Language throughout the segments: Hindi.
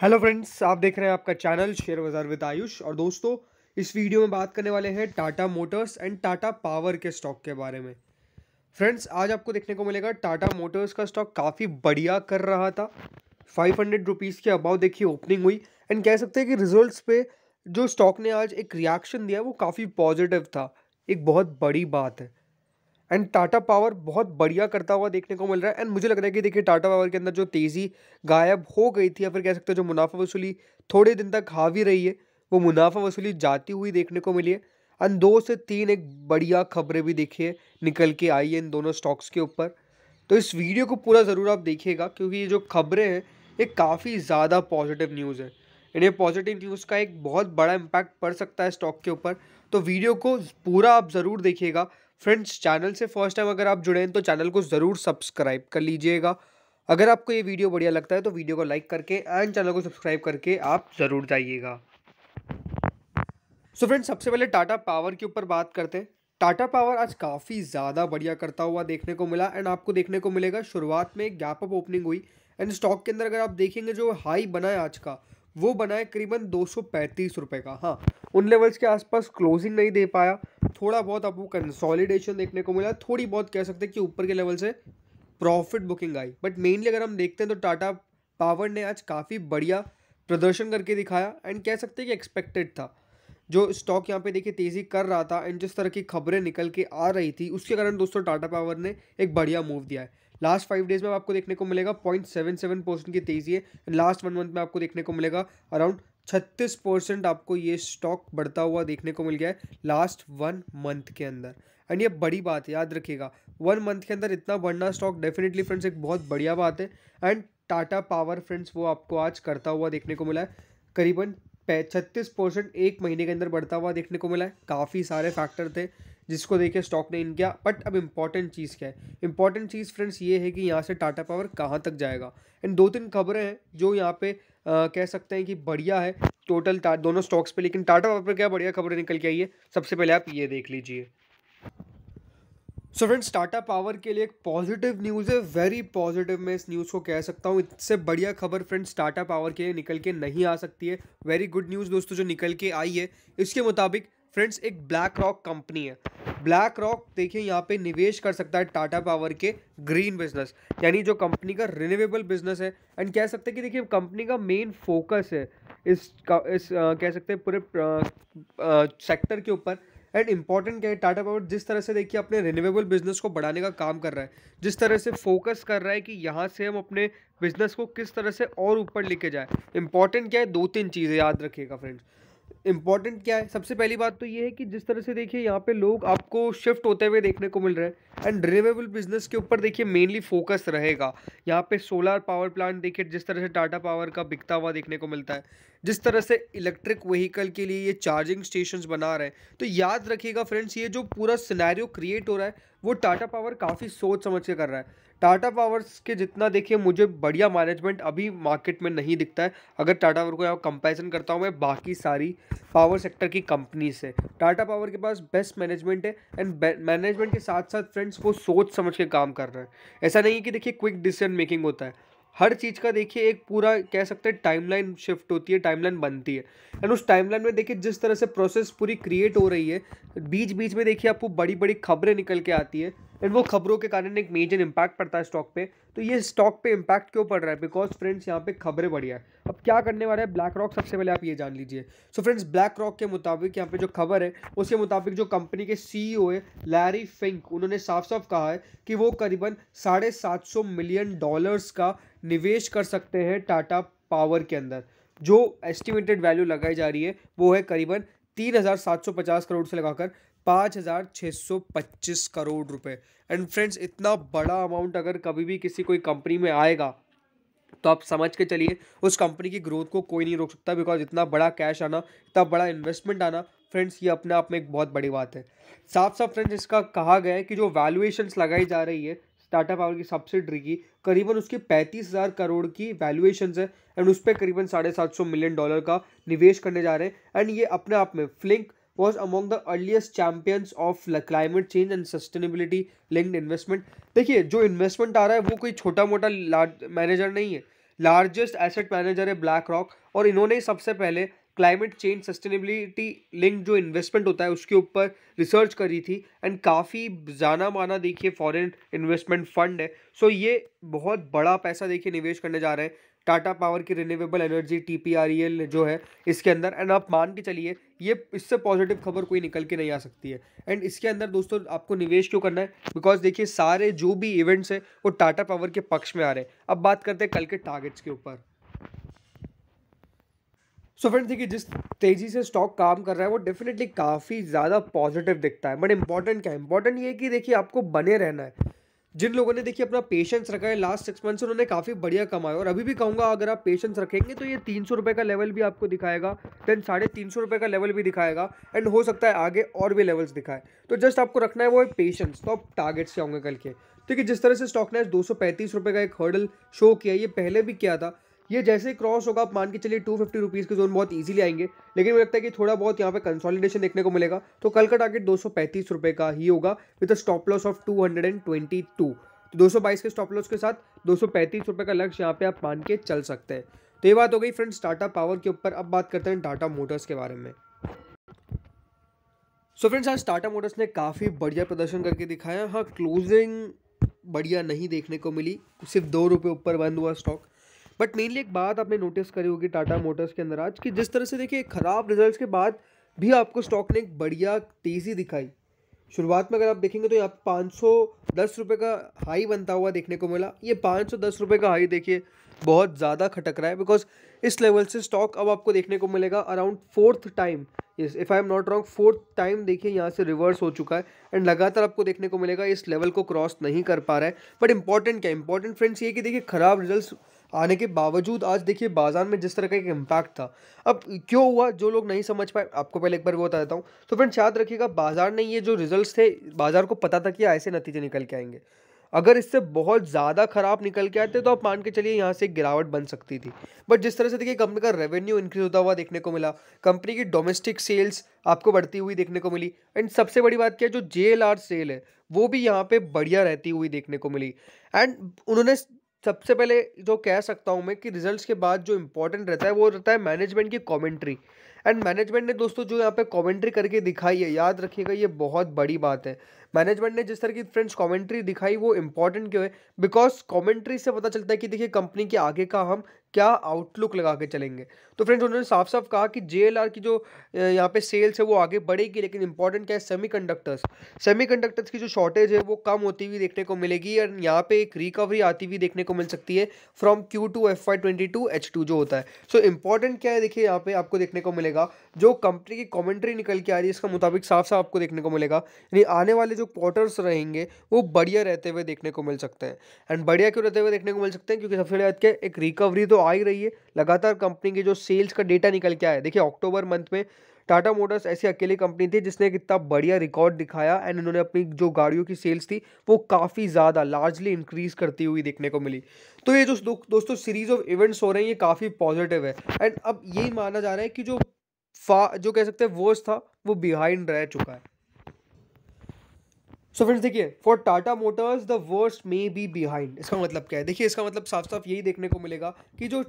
हेलो फ्रेंड्स आप देख रहे हैं आपका चैनल शेयर बाजार विद आयुष और दोस्तों इस वीडियो में बात करने वाले हैं Tata Motors and Tata power के स्टॉक के बारे में फ्रेंड्स आज आपको देखने को मिलेगा टाटा मोटर्स का स्टॉक काफ़ी बढ़िया कर रहा था फाइव हंड्रेड रुपीज़ के अबाव देखिए ओपनिंग हुई एंड कह सकते हैं कि रिजल्ट पे जो स्टॉक ने आज एक रिएक्शन दिया वो काफ़ी पॉजिटिव था एक बहुत बड़ी बात है एंड टाटा पावर बहुत बढ़िया करता हुआ देखने को मिल रहा है एंड मुझे लग रहा है कि देखिए टाटा पावर के अंदर जो तेज़ी गायब हो गई थी या फिर कह सकते हो जो मुनाफा वसूली थोड़े दिन तक हावी रही है वो मुनाफा वसूली जाती हुई देखने को मिली है एंड दो से तीन एक बढ़िया खबरें भी देखिए निकल के आई है इन दोनों स्टॉक्स के ऊपर तो इस वीडियो को पूरा ज़रूर आप देखिएगा क्योंकि ये जो खबरें हैं ये काफ़ी ज़्यादा पॉजिटिव न्यूज़ है इन्हें पॉजिटिव न्यूज़ का एक बहुत बड़ा इम्पैक्ट पड़ सकता है स्टॉक के ऊपर तो वीडियो को पूरा आप ज़रूर देखिएगा फ्रेंड्स चैनल से फर्स्ट टाइम अगर आप जुड़े हैं तो चैनल को ज़रूर सब्सक्राइब कर लीजिएगा अगर आपको ये वीडियो बढ़िया लगता है तो वीडियो को लाइक करके एंड चैनल को सब्सक्राइब करके आप ज़रूर जाइएगा सो फ्रेंड्स सबसे पहले टाटा पावर के ऊपर बात करते हैं टाटा पावर आज काफ़ी ज़्यादा बढ़िया करता हुआ देखने को मिला एंड आपको देखने को मिलेगा शुरुआत में एक गैप अप ओपनिंग हुई एंड स्टॉक के अंदर अगर आप देखेंगे जो हाई बना है आज का वो बना है करीबन दो रुपए का हाँ उन लेवल्स के आसपास क्लोजिंग नहीं दे पाया थोड़ा बहुत आपको कंसॉलिडेशन देखने को मिला थोड़ी बहुत कह सकते हैं कि ऊपर के लेवल से प्रॉफिट बुकिंग आई बट मेनली अगर हम देखते हैं तो टाटा पावर ने आज काफ़ी बढ़िया प्रदर्शन करके दिखाया एंड कह सकते हैं कि एक्सपेक्टेड था जो स्टॉक यहाँ पे देखिए तेज़ी कर रहा था एंड जिस तरह की खबरें निकल के आ रही थी उसके कारण दोस्तों टाटा पावर ने एक बढ़िया मूव दिया है लास्ट फाइव डेज में आपको देखने को मिलेगा पॉइंट सेवन सेवन परसेंट की तेज़ी है एंड लास्ट वन मंथ में आपको देखने को मिलेगा अराउंड छत्तीस परसेंट आपको ये स्टॉक बढ़ता हुआ देखने को मिल गया है लास्ट वन मंथ के अंदर एंड ये बड़ी बात है याद रखिएगा वन मंथ के अंदर इतना बढ़ना स्टॉक डेफिनेटली फ्रेंड्स एक बहुत बढ़िया बात है एंड टाटा पावर फ्रेंड्स वो आपको आज करता हुआ देखने को मिला है करीबन छत्तीस परसेंट एक महीने के अंदर बढ़ता हुआ देखने को मिला है काफ़ी सारे फैक्टर थे जिसको देखे स्टॉक ने इन किया बट अब इम्पॉर्टेंट चीज़ क्या है इंपॉर्टेंट चीज़ फ्रेंड्स ये है कि यहाँ से टाटा पावर कहाँ तक जाएगा एंड दो तीन खबरें हैं जो यहाँ पे कह सकते हैं कि बढ़िया है टोटल दोनों स्टॉक्स पे लेकिन टाटा पावर पर क्या बढ़िया खबर निकल के आई है सबसे पहले आप ये देख लीजिए सो फ्रेंड्स टाटा पावर के लिए एक पॉजिटिव न्यूज़ है वेरी पॉजिटिव मैं इस न्यूज़ को कह सकता हूँ इससे बढ़िया खबर फ्रेंड्स टाटा पावर के लिए निकल के नहीं आ सकती है वेरी गुड न्यूज़ दोस्तों जो निकल के आई है इसके मुताबिक फ्रेंड्स एक ब्लैक रॉक कंपनी है ब्लैक रॉक देखिए यहाँ पे निवेश कर सकता है टाटा पावर के ग्रीन बिजनेस यानी जो कंपनी का रिन्यूएबल बिजनेस है एंड कह सकते हैं कि देखिए कंपनी का मेन फोकस है इस इस आ, कह सकते हैं पूरे सेक्टर के ऊपर एंड इम्पॉर्टेंट क्या है टाटा पावर जिस तरह से देखिए अपने रिन्यूएबल बिजनेस को बढ़ाने का काम कर रहा है जिस तरह से फोकस कर रहा है कि यहाँ से हम अपने बिजनेस को किस तरह से और ऊपर लेके जाए इंपॉर्टेंट क्या है दो तीन चीज़ें याद रखिएगा फ्रेंड्स इम्पॉर्टेंट क्या है सबसे पहली बात तो ये है कि जिस तरह से देखिए यहाँ पे लोग आपको शिफ्ट होते हुए देखने को मिल रहे हैं एंड रिन्यूएबल बिजनेस के ऊपर देखिए मेनली फोकस रहेगा यहाँ पे सोलर पावर प्लांट देखिए जिस तरह से टाटा पावर का बिकता हुआ देखने को मिलता है जिस तरह से इलेक्ट्रिक व्हीकल के लिए ये चार्जिंग स्टेशन बना रहे हैं तो याद रखिएगा फ्रेंड्स ये जो पूरा सिनेरियो क्रिएट हो रहा है वो टाटा पावर काफ़ी सोच समझ के कर रहा है टाटा पावर्स के जितना देखिए मुझे बढ़िया मैनेजमेंट अभी मार्केट में नहीं दिखता है अगर टाटा पावर को यहाँ कंपेरिजन करता हूँ मैं बाकी सारी पावर सेक्टर की कंपनी से टाटा पावर के पास बेस्ट मैनेजमेंट है एंड मैनेजमेंट के साथ साथ फ्रेंड्स वो सोच समझ के काम कर रहे हैं ऐसा नहीं है कि देखिए क्विक डिसीजन मेकिंग होता है हर चीज़ का देखिए एक पूरा कह सकते हैं टाइमलाइन शिफ्ट होती है टाइमलाइन बनती है एंड उस टाइमलाइन में देखिए जिस तरह से प्रोसेस पूरी क्रिएट हो रही है बीच बीच में देखिए आपको बड़ी बड़ी खबरें निकल के आती है एंड वो खबरों के कारण एक मेजर इम्पैक्ट पड़ता है स्टॉक पे तो ये स्टॉक पे इम्पैक्ट क्यों पड़ रहा है बिकॉज फ्रेंड्स यहाँ पे खबरें बढ़िया है अब क्या करने वाला है ब्लैक रॉक सबसे पहले आप ये जान लीजिए सो फ्रेंड्स ब्लैक रॉक के मुताबिक यहाँ पे जो खबर है उसके मुताबिक जो कंपनी के सी है लैरी फिंक उन्होंने साफ साफ कहा है कि वो करीबन साढ़े सात सौ मिलियन डॉलर्स का निवेश कर सकते हैं टाटा पावर के अंदर जो एस्टिमेटेड वैल्यू लगाई जा रही है वो है करीबन तीन हज़ार सात सौ पचास करोड़ से लगाकर पाँच हज़ार छः सौ पच्चीस करोड़ रुपए एंड फ्रेंड्स इतना बड़ा अमाउंट अगर कभी भी किसी कोई कंपनी में आएगा तो आप समझ के चलिए उस कंपनी की ग्रोथ को कोई नहीं रोक सकता बिकॉज इतना बड़ा कैश आना इतना बड़ा इन्वेस्टमेंट आना फ्रेंड्स ये अपने आप में एक बहुत बड़ी बात है साफ साफ फ्रेंड्स इसका कहा गया है कि जो वैल्यूएशंस लगाई जा रही है टाटा पावर की सब्सिडरी की करीबन उसकी पैंतीस हज़ार करोड़ की वैल्यूएशन है एंड उस पर करीबन साढ़े सात सौ मिलियन डॉलर का निवेश करने जा रहे हैं एंड ये अपने आप में फ्लिंक was among the earliest champions of climate change and sustainability linked investment देखिए जो इन्वेस्टमेंट आ रहा है वो कोई छोटा मोटा मैनेजर नहीं है लार्जेस्ट एसेट मैनेजर है ब्लैक रॉक और इन्होंने सबसे पहले क्लाइमेट चेंज सस्टेनेबिलिटी लिंक जो इन्वेस्टमेंट होता है उसके ऊपर रिसर्च करी थी एंड काफ़ी जाना माना देखिए फॉरेन इन्वेस्टमेंट फंड है सो so ये बहुत बड़ा पैसा देखिए निवेश करने जा रहे हैं टाटा पावर की रिन्यूएबल एनर्जी टी जो है इसके अंदर एंड आप मान के चलिए ये इससे पॉजिटिव खबर कोई निकल के नहीं आ सकती है एंड इसके अंदर दोस्तों आपको निवेश क्यों करना है बिकॉज देखिए सारे जो भी इवेंट्स हैं वो टाटा पावर के पक्ष में आ रहे हैं अब बात करते हैं कल के टारगेट्स के ऊपर सो फ्रेंड्स देखिए जिस तेज़ी से स्टॉक काम कर रहा है वो डेफिनेटली काफ़ी ज़्यादा पॉजिटिव दिखता है बट इम्पॉर्टेंट क्या है इंपॉर्टेंट ये कि देखिए आपको बने रहना है जिन लोगों ने देखिए अपना पेशेंस रखा है लास्ट सिक्स मंथ्स उन्होंने काफ़ी बढ़िया कमाया और अभी भी कहूँगा अगर आप पेशेंस रखेंगे तो ये तीन सौ रुपये का लेवल भी आपको दिखाएगा देन साढ़े तीन सौ रुपये का लेवल भी दिखाएगा एंड हो सकता है आगे और भी लेवल्स दिखाए तो जस्ट आपको रखना है वो है पेशेंस तो आप टारगेट से होंगे कल के ठीक है जिस तरह से स्टॉक ने दो सौ पैंतीस रुपये का एक हर्डल शो किया ये पहले भी किया था ये जैसे ही क्रॉस होगा आप मान के चलिए टू फिफ्टी रुपीज़ के जोन बहुत इजीली आएंगे लेकिन मुझे लगता है कि थोड़ा बहुत यहाँ पे कंसोलिडेशन देखने को मिलेगा तो कल का टारगेट दो रुपए का ही होगा with a stop loss of two तो बाईस के स्टॉप लॉस के साथ दो रुपए का लक्ष्य यहाँ पे आप मान के चल सकते हैं तो ये बात हो गई फ्रेंड्स टाटा पावर के ऊपर अब बात करते हैं टाटा मोटर्स के बारे में सो फ्रेंड्स आज टाटा मोटर्स ने काफ़ी बढ़िया प्रदर्शन करके दिखाया हाँ क्लोजिंग बढ़िया नहीं देखने को मिली सिर्फ दो रुपये ऊपर बंद हुआ स्टॉक बट मेनली एक बात आपने नोटिस करी होगी टाटा मोटर्स के अंदर आज कि जिस हाँ। तरह से देखिए ख़राब रिजल्ट के बाद भी आपको स्टॉक ने एक बढ़िया तेज़ी दिखाई शुरुआत में अगर आप देखेंगे तो यहाँ पे पाँच सौ दस रुपये का हाई बनता हुआ देखने को मिला ये पाँच सौ दस रुपये का हाई देखिए बहुत ज़्यादा खटक रहा है बिकॉज इस लेवल से स्टॉक अब आपको देखने को मिलेगा around fourth time yes if I am not wrong fourth time देखिए यहाँ से रिवर्स हो चुका है एंड लगातार आपको देखने को मिलेगा इस लेवल को क्रॉस नहीं कर पा रहा है बट इंपॉर्टेंट क्या इंपॉर्टेंट फ्रेंड्स ये कि देखिए ख़राब रिजल्ट आने के बावजूद आज देखिए बाजार में जिस तरह का एक इम्पैक्ट था अब क्यों हुआ जो लोग नहीं समझ पाए आपको पहले एक बार वो बता देता हूँ तो फ्रेंड्स याद रखिएगा बाजार ने ये जो रिजल्ट्स थे बाजार को पता था कि ऐसे नतीजे निकल के आएंगे अगर इससे बहुत ज़्यादा खराब निकल के आते तो आप मान के चलिए यहाँ से गिरावट बन सकती थी बट जिस तरह से देखिए कंपनी का रेवेन्यू इंक्रीज होता हुआ देखने को मिला कंपनी की डोमेस्टिक सेल्स आपको बढ़ती हुई देखने को मिली एंड सबसे बड़ी बात क्या है जो जे सेल है वो भी यहाँ पे बढ़िया रहती हुई देखने को मिली एंड उन्होंने सबसे पहले जो कह सकता हूँ मैं कि रिजल्ट्स के बाद जो इम्पोर्टेंट रहता है वो रहता है मैनेजमेंट की कमेंट्री एंड मैनेजमेंट ने दोस्तों जो यहाँ पे कॉमेंट्री करके दिखाई है याद रखिएगा ये बहुत बड़ी बात है मैनेजमेंट ने जिस तरह की फ्रेंड्स कमेंट्री दिखाई वो इंपॉर्टेंट क्यों है बिकॉज कमेंट्री से पता चलता है कि देखिए कंपनी के आगे का हम क्या आउटलुक लगा के चलेंगे तो फ्रेंड्स उन्होंने साफ साफ कहा कि जे की जो यहाँ पे सेल्स है वो आगे बढ़ेगी लेकिन इंपॉर्टेंट क्या है सेमी कंडक्टर्स सेमी कंडक्टर्स की जो शॉर्टेज है वो कम होती हुई देखने को मिलेगी और यहाँ पे एक रिकवरी आती हुई देखने को मिल सकती है from Q two F twenty two H two जो होता है सो so, इंपॉर्टेंट क्या है देखिए यहाँ पे आपको देखने को मिलेगा मिलेगा जो कंपनी की कमेंट्री निकल के आ रही है इसका मुताबिक साफ साफ आपको देखने को मिलेगा यानी आने वाले जो क्वार्टर्स रहेंगे वो बढ़िया रहते हुए देखने को मिल सकते हैं एंड बढ़िया क्यों रहते हुए देखने को मिल सकते हैं क्योंकि सबसे बड़ी के एक रिकवरी तो आ ही रही है लगातार कंपनी के जो सेल्स का डेटा निकल के आया देखिए अक्टूबर मंथ में टाटा मोटर्स ऐसी अकेली कंपनी थी जिसने एक इतना बढ़िया रिकॉर्ड दिखाया एंड इन्होंने अपनी जो गाड़ियों की सेल्स थी वो काफ़ी ज़्यादा लार्जली इंक्रीज़ करती हुई देखने को मिली तो ये जो दो, दोस्तों सीरीज़ ऑफ इवेंट्स हो रहे हैं ये काफ़ी पॉजिटिव है एंड अब यही माना जा रहा है कि जो फा जो कह सकते हैं वर्स था वो बिहाइंड रह चुका है सो फ्रेंड्स देखिए for Tata Motors the worst may be behind इसका मतलब क्या है देखिए इसका मतलब साफ साफ यही देखने को मिलेगा कि जो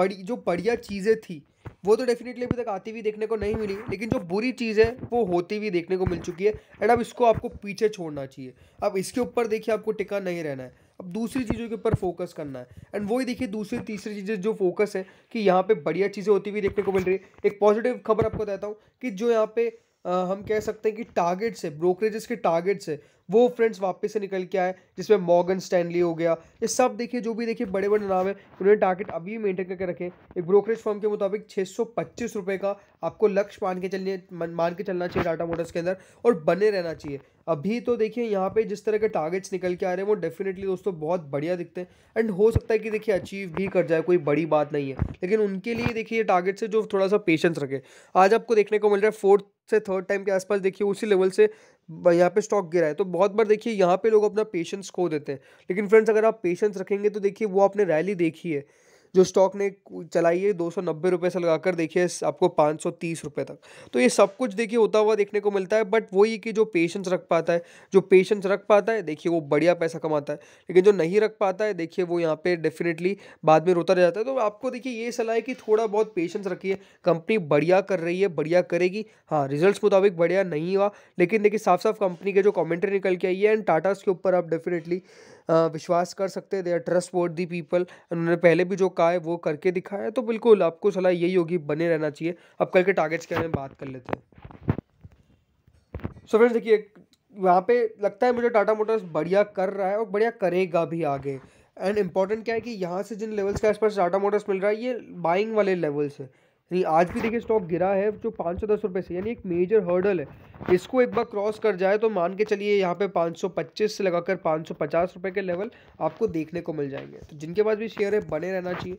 बड़ी जो बढ़िया चीज़ें थी वो तो डेफिनेटली अभी तक आती हुई देखने को नहीं मिली लेकिन जो बुरी चीज़ है वो होती हुई देखने को मिल चुकी है एंड अब इसको आपको पीछे छोड़ना चाहिए अब इसके ऊपर देखिए आपको टिका नहीं रहना है अब दूसरी चीज़ों के ऊपर फोकस करना है एंड वही देखिए दूसरी तीसरी चीज़ें जो फोकस है कि यहाँ पे बढ़िया चीज़ें होती हुई देखने को मिल रही है एक पॉजिटिव खबर आपको देता हूँ कि जो यहाँ पे हम कह सकते हैं कि टारगेट से ब्रोकरेजेस के टारगेट से वो फ्रेंड्स वापस से निकल के आए जिसमें मॉर्गन स्टैनली हो गया ये सब देखिए जो भी देखिए बड़े बड़े नाम है उन्होंने टारगेट अभी मेंटेन करके रखे एक ब्रोकरेज फर्म के मुताबिक छः रुपये का आपको लक्ष्य मान के चलिए मान के चलना चाहिए टाटा मोटर्स के अंदर और बने रहना चाहिए अभी तो देखिए यहाँ पे जिस तरह के टारगेट्स निकल के आ रहे हैं वो डेफिनेटली दोस्तों बहुत बढ़िया दिखते हैं एंड हो सकता है कि देखिए अचीव भी कर जाए कोई बड़ी बात नहीं है लेकिन उनके लिए देखिए टारगेट से जो थोड़ा सा पेशेंस रखे आज आपको देखने को मिल रहा है फोर्थ से थर्ड टाइम के आसपास देखिए उसी लेवल से यहाँ पे स्टॉक गिरा है तो बहुत बार देखिए यहाँ पे लोग अपना पेशेंस खो देते हैं लेकिन फ्रेंड्स अगर आप पेशेंस रखेंगे तो देखिए वो आपने रैली देखी है जो स्टॉक ने चलाई है दो सौ नब्बे रुपये से लगाकर देखिए आपको पाँच सौ तीस रुपये तक तो ये सब कुछ देखिए होता हुआ देखने को मिलता है बट वही कि जो पेशेंस रख पाता है जो पेशेंस रख पाता है देखिए वो बढ़िया पैसा कमाता है लेकिन जो नहीं रख पाता है देखिए वो यहाँ पे डेफिनेटली बाद में रोता रह जाता है तो आपको देखिए ये सलाह है कि थोड़ा बहुत पेशेंस रखिए कंपनी बढ़िया कर रही है बढ़िया करेगी हाँ रिजल्ट मुताबिक बढ़िया नहीं हुआ लेकिन देखिए साफ साफ कंपनी के जो कॉमेंट्री निकल के आई है एंड टाटाज के ऊपर आप डेफिनेटली विश्वास कर सकते हैं they are trust vote the people उन्होंने पहले भी जो कहा है वो करके दिखाया है तो बिल्कुल आपको सलाह यही होगी बने रहना चाहिए अब कल के टारगेट्स के बारे में बात कर लेते हैं सो फ्रेंड्स देखिए वहाँ पे लगता है मुझे टाटा मोटर्स बढ़िया कर रहा है और बढ़िया करेगा भी आगे एंड इम्पॉर्टेंट क्या है कि यहाँ से जिन लेवल्स के आसपास टाटा मोटर्स मिल रहा है ये बाइंग वाले लेवल्स है यानी आज भी देखिए स्टॉक गिरा है जो पाँच सौ दस रुपये से यानी एक मेजर हर्डल है इसको एक बार क्रॉस कर जाए तो मान के चलिए यहाँ पे पाँच सौ पच्चीस से लगाकर पाँच सौ पचास रुपये के लेवल आपको देखने को मिल जाएंगे तो जिनके पास भी शेयर है बने रहना चाहिए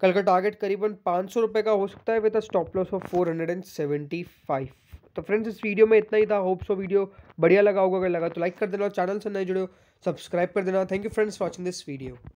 कल का टारगेट करीबन पाँच सौ रुपये का हो सकता है with a stop loss of four hundred and seventy five तो फ्रेंड्स इस वीडियो में इतना ही था होप सो वीडियो बढ़िया लगा होगा अगर लगा तो लाइक कर देना चैनल से नए जुड़े हो सब्सक्राइब कर देना thank you friends watching this video